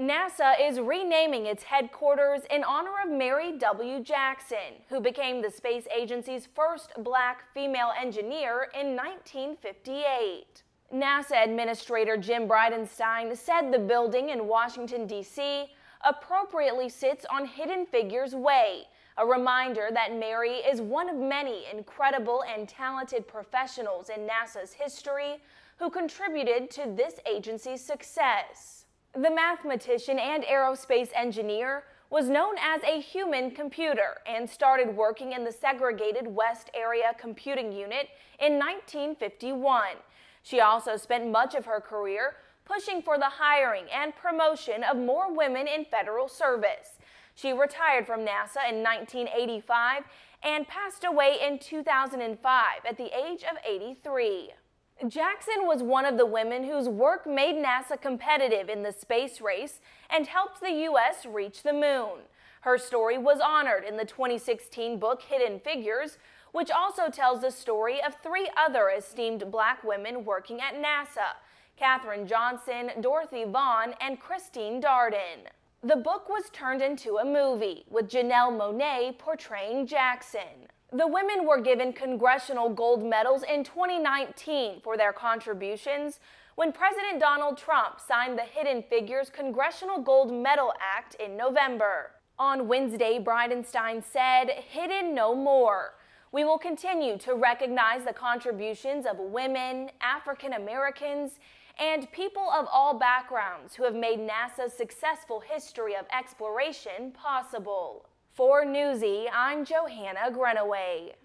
NASA is renaming its headquarters in honor of Mary W. Jackson, who became the space agency's first black female engineer in 1958. NASA Administrator Jim Bridenstine said the building in Washington, D.C. appropriately sits on Hidden Figures Way, a reminder that Mary is one of many incredible and talented professionals in NASA's history who contributed to this agency's success. The mathematician and aerospace engineer was known as a human computer and started working in the segregated West Area Computing Unit in 1951. She also spent much of her career pushing for the hiring and promotion of more women in federal service. She retired from NASA in 1985 and passed away in 2005 at the age of 83. Jackson was one of the women whose work made NASA competitive in the space race and helped the U.S. reach the moon. Her story was honored in the 2016 book Hidden Figures, which also tells the story of three other esteemed black women working at NASA Katherine Johnson, Dorothy Vaughn, and Christine Darden. The book was turned into a movie, with Janelle Monet portraying Jackson. The women were given congressional gold medals in 2019 for their contributions when President Donald Trump signed the Hidden Figures Congressional Gold Medal Act in November. On Wednesday, Bridenstine said, Hidden no more. We will continue to recognize the contributions of women, African Americans, and people of all backgrounds who have made NASA's successful history of exploration possible. For Newsy, I'm Johanna Grenaway.